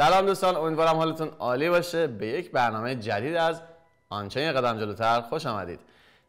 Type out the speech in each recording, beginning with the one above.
سلام دوستان امیدوارم حالتون عالی باشه به یک برنامه جدید از آنچه یه قدم جلوتر خوش آمدید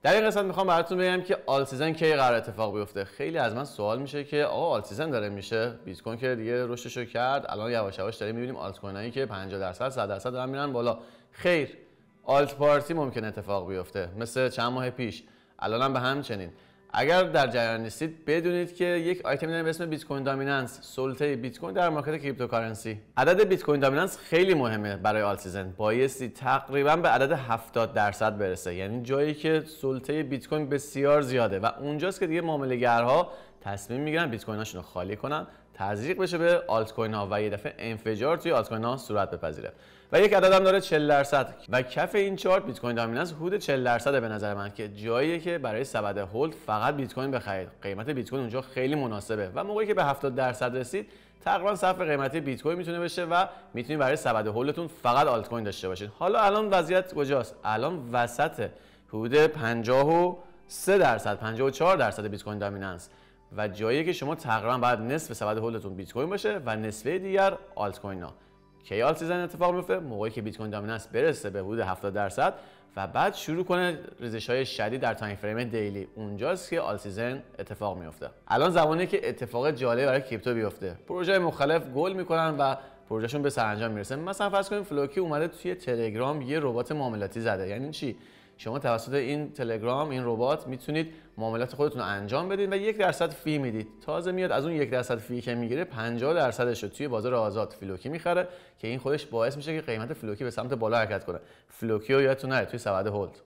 در این قسمت میخوام براتون بگم که آل سیزن کی قرار اتفاق بیفته خیلی از من سوال میشه که آقا آل سیزن داره میشه بیت کوین که دیگه رشدش رو کرد الان یواش یواش داریم میبینیم آلت کوین هایی که 50 درصد 100 درصد دارن میرن بالا خیر آلت پارتی ممکن اتفاق بیفته مثل چند ماه پیش الانم به همچنین اگر در جریان نیستید بدونید که یک آیتم داریم به اسم بیت کوین دامیننس سلطه بیت کوین در مارکت کریپتوکارنسی عدد بیت کوین دامیننس خیلی مهمه برای آل سیزن بایستی تقریبا به عدد 70 درصد برسه یعنی جایی که سلطه بیت کوین بسیار زیاده و اونجاست که دیگه معامله گرها تصمیم میگیرن بیت کویناشون رو خالی کنن تزریق بشه به آلت کوین ها و یه دفعه انفجار توی آلت کوین ها صورت بپذیره و یک عدد هم داره 40 درصد و کف این چارت بیت کوین دامیننس حدود 40 درصد به نظر من که جاییه که برای سبد هولد فقط بیت کوین بخرید قیمت بیت کوین اونجا خیلی مناسبه و موقعی که به 70 درصد رسید تقریبا صف قیمتی بیت کوین میتونه بشه و میتونید برای سبد هولدتون فقط آلت کوین داشته باشید حالا الان وضعیت کجاست الان وسط حدود 53 درصد 54 درصد بیت کوین دامیننس و جایی که شما تقریبا باید نصف سبد هولدتون بیت کوین باشه و نصف دیگر آلت کوین ها کی آل سیزن اتفاق میفته موقعی که بیت کوین دامیننس برسه به حدود 70 درصد و بعد شروع کنه ریزش های شدید در تایم فریم دیلی اونجاست که آل سیزن اتفاق میفته الان زمانی که اتفاق جالب برای کریپتو بیفته پروژه مختلف گل میکنن و پروژهشون به سرانجام میرسه مثلا فرض کنیم فلوکی اومده توی تلگرام یه ربات معاملاتی زده یعنی چی شما توسط این تلگرام این ربات میتونید معاملات خودتون رو انجام بدید و یک درصد فی میدید تازه میاد از اون یک درصد فی که میگیره 50 درصدش رو توی بازار آزاد فلوکی میخره که این خودش باعث میشه که قیمت فلوکی به سمت بالا حرکت کنه فلوکی رو یادتون نره توی سبد هولد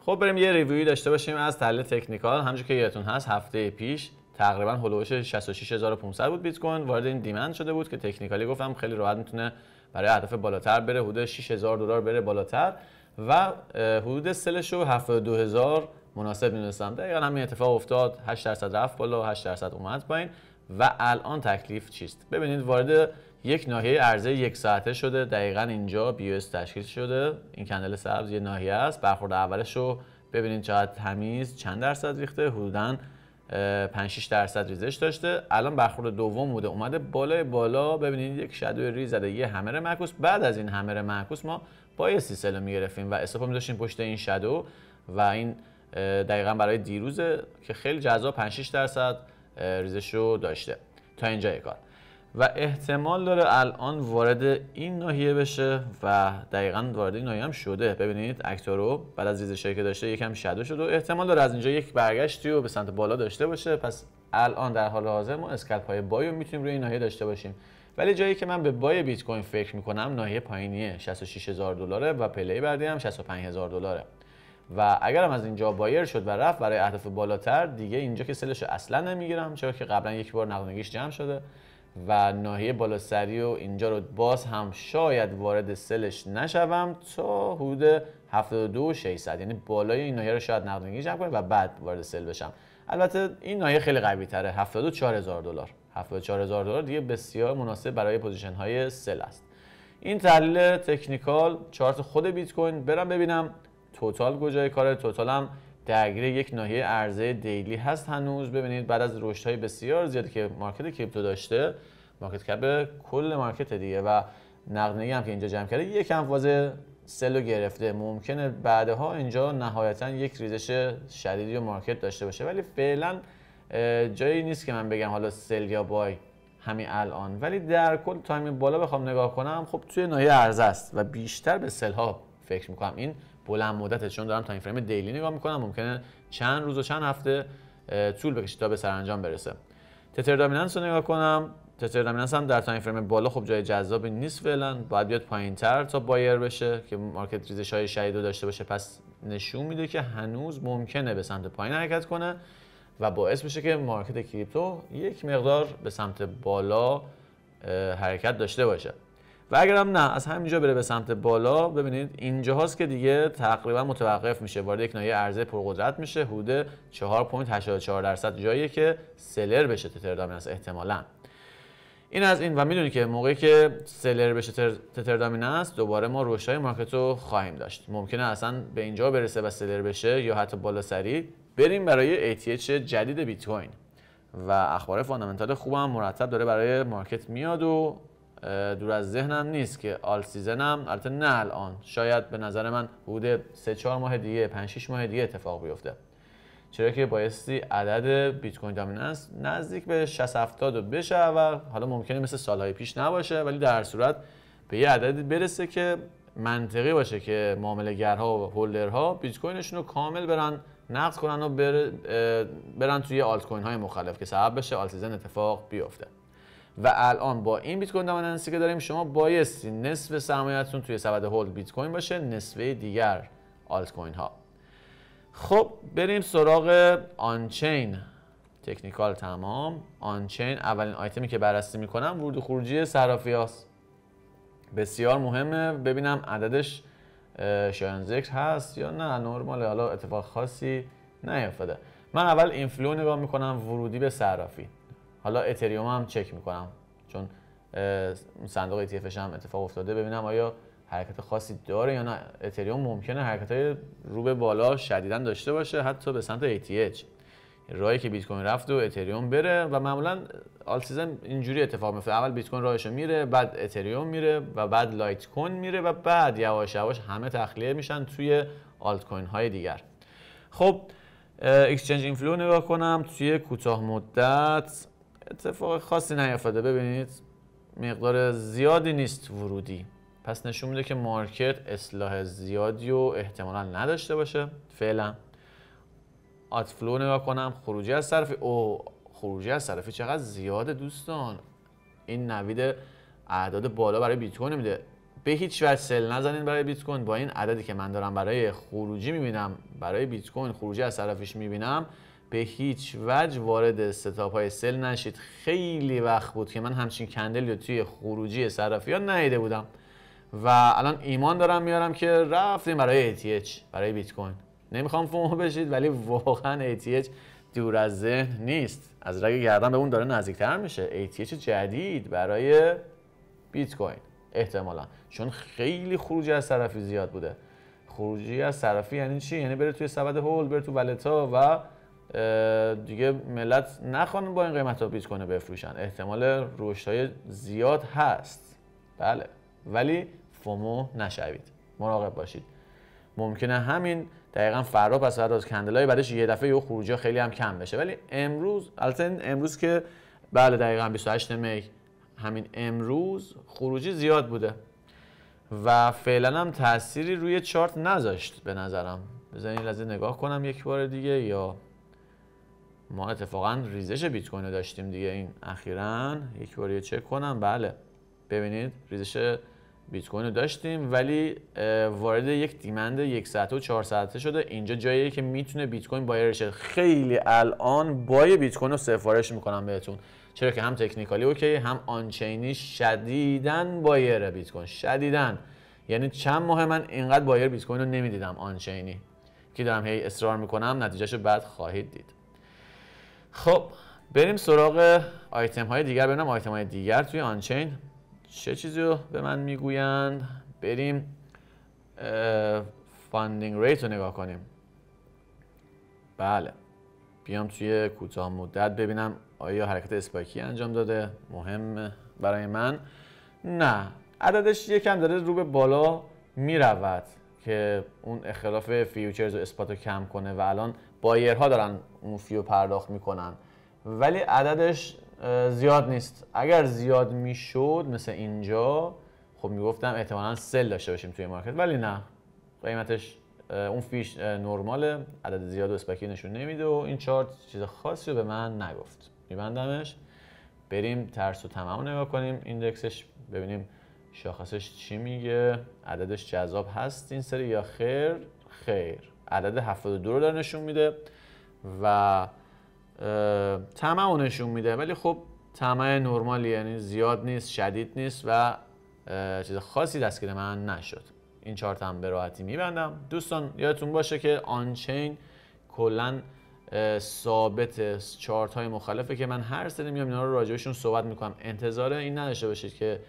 خب بریم یه ریویوی داشته باشیم از تحلیل تکنیکال همونجوری که یادتون هست هفته پیش تقریبا هلوش 66500 بود بیت کوین وارد این دیمند شده بود که تکنیکالی گفتم خیلی راحت میتونه برای اهداف بالاتر بره حدود 6000 دلار بره بالاتر و حدود سلش رو 72000 مناسب میدونستم دقیقا همین اتفاق افتاد 8 درصد رفت بالا 8 درصد اومد پایین و الان تکلیف چیست ببینید وارد یک ناحیه عرضه یک ساعته شده دقیقا اینجا اس تشکیل شده این کندل سبز یه ناحیه است برخورد اولش رو ببینید چقدر تمیز چند درصد ریخته حدوداً 5 6 درصد ریزش داشته الان برخورد دوم بوده اومده بالای بالا ببینید یک شادو ریز زده یه همر معکوس بعد از این همر معکوس ما پای سیسلو میگرفتیم و استاپ می‌داشتیم پشت این شادو و این دقیقا برای دیروزه که خیلی جذاب 5 6 درصد ریزش رو داشته تا اینجا کار و احتمال داره الان وارد این ناحیه بشه و دقیقا وارد این ناحیه شده ببینید اکتا رو بعد از ریزشی که داشته یکم شدو شد و احتمال داره از اینجا یک برگشتی و به سمت بالا داشته باشه پس الان در حال حاضر ما اسکلپ های بایو میتونیم روی این ناحیه داشته باشیم ولی جایی که من به بای بیت کوین فکر میکنم ناحیه پایینیه 66000 دلاره و پله بعدی هم 65000 دلاره و اگرم از اینجا بایر شد و رفت برای اهداف بالاتر دیگه اینجا که سلش اصلا نمیگیرم چرا که قبلا یک بار نقدنگیش جمع شده و ناحیه سری و اینجا رو باز هم شاید وارد سلش نشوم تا حدود 72 600 یعنی بالای این ناحیه رو شاید نقدینگی جمع کنم و بعد وارد سل بشم البته این ناحیه خیلی قوی تره 74000 دلار 74000 دلار دیگه بسیار مناسب برای پوزیشن های سل است این تحلیل تکنیکال چارت خود بیت کوین برم ببینم توتال کجای کاره توتالم درگیر یک ناحیه عرضه دیلی هست هنوز ببینید بعد از رشد های بسیار زیادی که مارکت کریپتو داشته مارکت کپ کل مارکت دیگه و نقدینگی هم که اینجا جمع کرده یکم فاز سلو گرفته ممکنه بعدها اینجا نهایتا یک ریزش شدیدی و مارکت داشته باشه ولی فعلا جایی نیست که من بگم حالا سل یا بای همین الان ولی در کل تا بالا بخوام نگاه کنم خب توی ناحیه عرضه است و بیشتر به سل ها فکر میکنم این بلند مدته چون دارم تایم فریم دیلی نگاه میکنم ممکنه چند روز و چند هفته طول بکشه تا به سرانجام برسه تتر دامیننس رو نگاه کنم تتر دامیننس هم در تایم فریم بالا خب جای جذابی نیست فعلا باید بیاد تر تا بایر بشه که مارکت ریزش های شدید داشته باشه پس نشون میده که هنوز ممکنه به سمت پایین حرکت کنه و باعث بشه که مارکت کریپتو یک مقدار به سمت بالا حرکت داشته باشه و اگرم نه از همینجا بره به سمت بالا ببینید اینجا هاست که دیگه تقریبا متوقف میشه وارد یک نایه عرضه پرقدرت میشه حدود 4.84 درصد جایی که سلر بشه است احتمالا این از این و میدونید که موقعی که سلر بشه است دوباره ما های مارکت رو خواهیم داشت ممکنه اصلا به اینجا برسه و سلر بشه یا حتی بالا سری بریم برای ATH جدید بیت کوین و اخبار فاندامنتال خوبم مرتب داره برای مارکت میاد و دور از ذهنم نیست که آل سیزنم البته نه الان شاید به نظر من حدود 3 4 ماه دیگه 5 6 ماه دیگه اتفاق بیفته چرا که بایستی عدد بیت کوین دامیننس نزدیک به 60 70 بشه و حالا ممکنه مثل سالهای پیش نباشه ولی در صورت به یه عددی برسه که منطقی باشه که معامله گرها و هولدرها بیت کوینشون رو کامل برن نقد کنن و برن توی آلت کوین های مختلف که سبب بشه آلت سیزن اتفاق بیفته و الان با این بیت کوین که داریم شما بایستی نصف سرمایه‌تون توی سبد هولد بیت کوین باشه نصفه دیگر آلت کوین ها خب بریم سراغ آنچین تکنیکال تمام آنچین اولین آیتمی که بررسی میکنم ورود خروجی صرافی بسیار مهمه ببینم عددش شایان ذکر هست یا نه نرماله حالا اتفاق خاصی نیافته من اول اینفلو نگاه میکنم ورودی به صرافی حالا اتریوم هم چک میکنم چون صندوق ETFش هم اتفاق افتاده ببینم آیا حرکت خاصی داره یا نه اتریوم ممکنه حرکت های رو به بالا شدیدا داشته باشه حتی به سمت ATH راهی که بیت کوین رفت و اتریوم بره و معمولا آل سیزن اینجوری اتفاق میفته اول بیت کوین راهشو میره بعد اتریوم میره و بعد لایت کوین میره و بعد یواش یواش همه تخلیه میشن توی آلت کوین های دیگر خب اکسچنج اینفلو نگاه کنم توی کوتاه مدت اتفاق خاصی نیفتاده ببینید مقدار زیادی نیست ورودی پس نشون میده که مارکت اصلاح زیادی و احتمالا نداشته باشه فعلا آتفلو نگاه کنم خروجی از طرف او خروجی از طرفی چقدر زیاده دوستان این نوید اعداد بالا برای بیت کوین میده به هیچ وجه سل نزنین برای بیت کوین با این عددی که من دارم برای خروجی میبینم برای بیت کوین خروجی از طرفش میبینم به هیچ وجه وارد ستاپ های سل نشید خیلی وقت بود که من همچین کندلی رو توی خروجی ها ندیده بودم و الان ایمان دارم میارم که رفتیم برای ATH برای بیت کوین نمیخوام فومو بشید ولی واقعا ATH دور از ذهن نیست از رگ گردن به اون داره نزدیکتر میشه ATH جدید برای بیت کوین احتمالا چون خیلی خروجی از صرافی زیاد بوده خروجی از صرافی یعنی چی یعنی بره توی سبد هول بره تو ولتا و دیگه ملت نخوان با این قیمت ها بیت کوین بفروشن احتمال رشد های زیاد هست بله ولی فومو نشوید مراقب باشید ممکنه همین دقیقا فردا پس فردا از کندلای بعدش یه دفعه یه خروجی خیلی هم کم بشه ولی امروز البته امروز که بله دقیقا 28 می همین امروز خروجی زیاد بوده و فعلا هم تأثیری روی چارت نذاشت به نظرم بزنین لحظه نگاه کنم یک بار دیگه یا ما اتفاقا ریزش بیت کوین رو داشتیم دیگه این اخیرا یک بار چک کنم بله ببینید ریزش بیت کوین رو داشتیم ولی وارد یک دیمند یک ساعت و چهار ساعته شده اینجا جاییه که میتونه بیت کوین بایر خیلی الان بای بیت کوین رو سفارش میکنم بهتون چرا که هم تکنیکالی اوکی هم آنچینی شدیدن بایر بیت کوین شدیدن یعنی چند ماه من اینقدر بایر بیت کوین رو نمیدیدم آنچینی که دارم هی اصرار میکنم نتیجهشو بعد خواهید دید خب بریم سراغ آیتم های دیگر ببینم آیتم های دیگر توی آنچین چه چیزی رو به من میگویند بریم فاندینگ ریت رو نگاه کنیم بله بیام توی کوتاه مدت ببینم آیا حرکت اسپاکی انجام داده مهم برای من نه عددش یکم داره رو به بالا میرود که اون اختلاف فیوچرز و اسپات رو کم کنه و الان بایرها دارن اون فی پرداخت میکنن ولی عددش زیاد نیست اگر زیاد میشد مثل اینجا خب میگفتم احتمالا سل داشته باشیم توی مارکت ولی نه قیمتش اون فیش نرماله عدد زیاد و اسپکی نشون نمیده و این چارت چیز خاصی رو به من نگفت میبندمش بریم ترس و تمام نگاه کنیم ایندکسش ببینیم شاخصش چی میگه عددش جذاب هست این سری یا خیر خیر عدد 72 رو داره نشون میده و طمع رو نشون میده ولی خب طمع نرمالی یعنی زیاد نیست شدید نیست و چیز خاصی دستگیر من نشد این چارت هم به راحتی میبندم دوستان یادتون باشه که آنچین کلا ثابت چارت های مختلفه که من هر سری میام اینا رو راجعشون صحبت میکنم انتظار این نداشته باشید که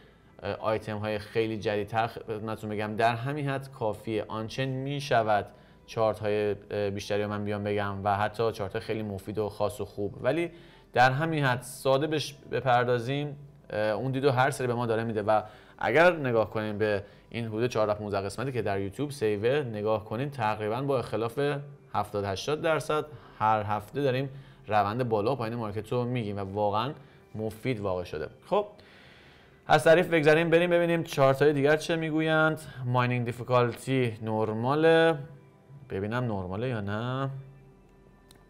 آیتم های خیلی جدیدتر خدمتتون بگم در همین حد کافیه آنچین میشود چارت های بیشتری من بیام بگم و حتی چارت خیلی مفید و خاص و خوب ولی در همین حد ساده بش بپردازیم اون دیدو هر سری به ما داره میده و اگر نگاه کنیم به این حدود 14 15 قسمتی که در یوتیوب سیوه نگاه کنیم تقریبا با اختلاف 70 80 درصد هر هفته داریم روند بالا و پایین مارکت رو میگیم و واقعا مفید واقع شده خب از تعریف بگذاریم بریم ببینیم چارت های دیگر چه میگویند ماینینگ دیفیکالتی نرماله ببینم نرماله یا نه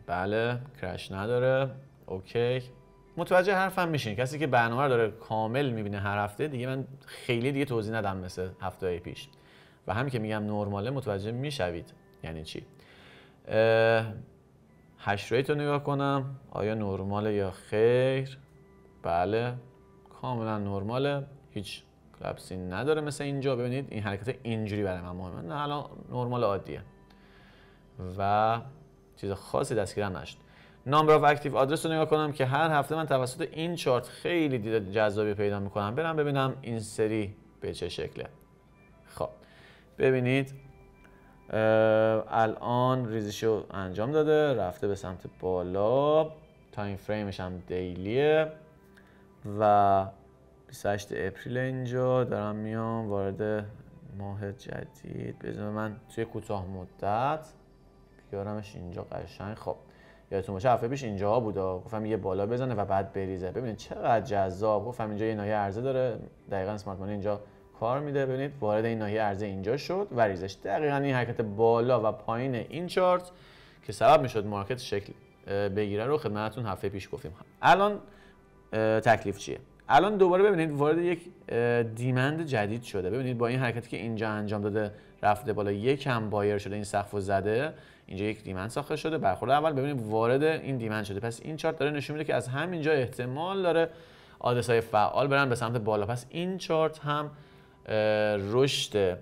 بله کرش نداره اوکی متوجه حرفم میشین کسی که برنامه رو داره کامل میبینه هر هفته دیگه من خیلی دیگه توضیح ندم مثل هفته پیش و همین که میگم نرماله متوجه میشوید یعنی چی هش ریت رو نگاه کنم آیا نرماله یا خیر بله کاملا نرماله هیچ کلپسین نداره مثل اینجا ببینید این حرکت اینجوری برای من مهمه نه الان نرمال عادیه و چیز خاصی دستگیرم نشد نامبر آف اکتیو آدرس رو نگاه کنم که هر هفته من توسط این چارت خیلی دید جذابی پیدا میکنم برم ببینم این سری به چه شکله خب ببینید الان رو انجام داده رفته به سمت بالا تایم فریمش هم دیلیه و 28 اپریل اینجا دارم میام وارد ماه جدید بزن من توی کوتاه مدت بیارمش اینجا قشنگ خب یادتون باشه هفته پیش اینجا بوده گفتم یه بالا بزنه و بعد بریزه ببینید چقدر جذاب گفتم اینجا یه ناحیه عرضه داره دقیقا اسمارت مانی اینجا کار میده ببینید وارد این ناحیه عرضه اینجا شد و ریزش دقیقا این حرکت بالا و پایین این چارت که سبب میشد مارکت شکل بگیره رو خدمتتون هفته پیش گفتیم الان تکلیف چیه الان دوباره ببینید وارد یک دیمند جدید شده ببینید با این حرکتی که اینجا انجام داده رفته بالا یکم بایر شده این سقف زده اینجا یک دیمن ساخته شده برخورد اول ببینیم وارد این دیمن شده پس این چارت داره نشون میده که از همینجا احتمال داره آدرس های فعال برن به سمت بالا پس این چارت هم رشد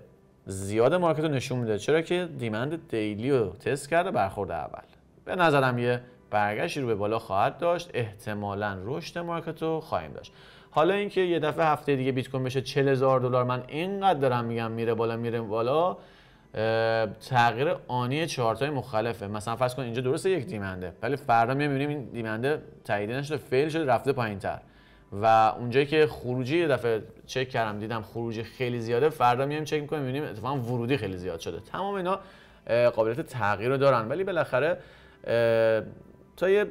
زیاد مارکت رو نشون میده چرا که دیمند دیلی رو تست کرده برخورد اول به نظرم یه برگشتی رو به بالا خواهد داشت احتمالا رشد مارکت رو خواهیم داشت حالا اینکه یه دفعه هفته دیگه بیت کوین بشه 40000 دلار من اینقدر دارم میگم میره بالا میره بالا تغییر آنی چهارت های مختلفه مثلا فرض کن اینجا درسته یک دیمنده ولی فردا میبینیم این دیمنده تایید نشده فیل شده رفته پایین تر و اونجایی که خروجی یه دفعه چک کردم دیدم خروجی خیلی زیاده فردا میایم چک میکنیم میبینیم اتفاقا ورودی خیلی زیاد شده تمام اینا قابلیت تغییر رو دارن ولی بالاخره تا یه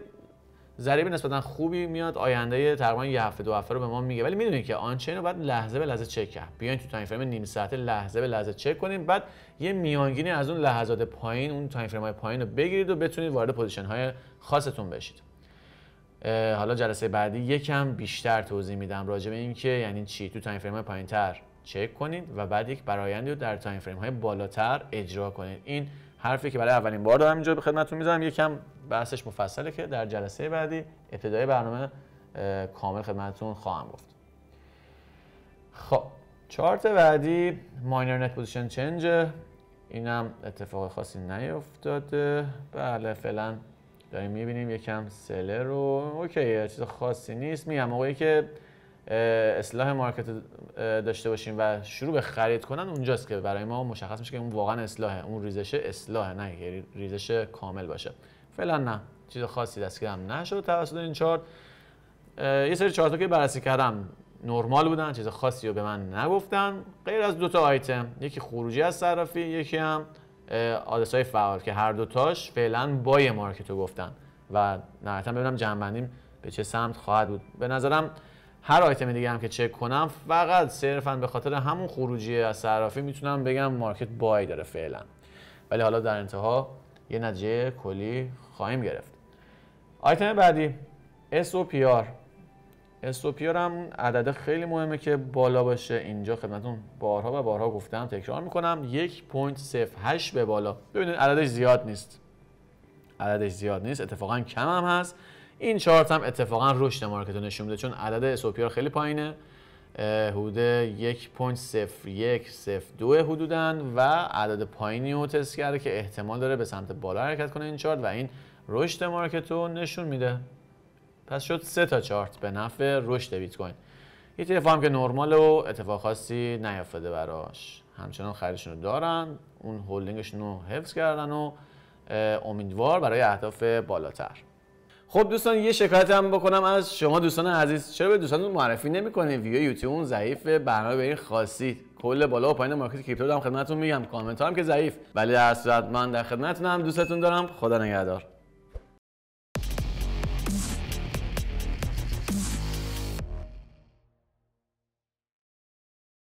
ضریب نسبتا خوبی میاد آینده تقریبا یه هفته دو هفته رو به ما میگه ولی میدونید که آنچین رو باید لحظه به لحظه چک کرد بیاین تو تایم فریم نیم ساعته لحظه به لحظه چک کنیم بعد یه میانگینی از اون لحظات پایین اون تایم فریم های پایین رو بگیرید و بتونید وارد پوزیشن های خاصتون بشید حالا جلسه بعدی یکم بیشتر توضیح میدم راجع به اینکه یعنی چی تو تایم فریم های پایین تر چک کنید و بعد یک برایندی رو در تایم فریم های بالاتر اجرا کنید این حرفی که برای اولین بار دارم اینجا به خدمتتون میذارم یکم بحثش مفصله که در جلسه بعدی ابتدای برنامه کامل خدمتتون خواهم گفت خب چارت بعدی ماینر نت پوزیشن چنج اینم اتفاق خاصی نیفتاده بله فعلا داریم میبینیم یکم سلر رو اوکی چیز خاصی نیست میگم موقعی که اصلاح مارکت داشته باشیم و شروع به خرید کنن اونجاست که برای ما مشخص میشه که اون واقعا اصلاحه اون ریزش اصلاحه نه یعنی ریزش کامل باشه فعلا نه چیز خاصی دست هم نشد توسط این چارت یه سری چارت که بررسی کردم نرمال بودن چیز خاصی رو به من نگفتن غیر از دوتا آیتم یکی خروجی از صرافی یکی هم آدرس های فعال که هر دوتاش فعلا بای مارکتو گفتن و نهایتا ببینم جنبندیم به چه سمت خواهد بود به نظرم هر آیتم دیگه هم که چک کنم فقط صرفا به خاطر همون خروجی از صرافی میتونم بگم مارکت بای داره فعلا ولی حالا در انتها یه نتیجه کلی خواهیم گرفت آیتم بعدی SOPR SOPR هم عدد خیلی مهمه که بالا باشه اینجا خدمتون بارها و بارها گفتم تکرار میکنم 1.08 به بالا ببینید عددش زیاد نیست عددش زیاد نیست اتفاقا کم هم هست این چارت هم اتفاقا رشد مارکت رو نشون میده چون عدد اس خیلی پایینه حدود 1.0102 حدودن و عدد پایینی رو تست کرده که احتمال داره به سمت بالا حرکت کنه این چارت و این رشد مارکت نشون میده پس شد سه تا چارت به نفع رشد بیت کوین یه تیف هم که نرمال و اتفاق خاصی نیافته براش همچنان خریدشون رو دارن اون هولدینگشون رو حفظ کردن و امیدوار برای اهداف بالاتر خب دوستان یه شکایت هم بکنم از شما دوستان عزیز چرا به دوستانتون معرفی نمیکنین ویدیو یوتیوب ضعیف برنامه به این خاصی کل بالا و پایین مارکت کریپتو دارم خدمتتون میگم کامنت هم که ضعیف ولی در صورت من در خدمتتونم دوستتون دارم خدا نگهدار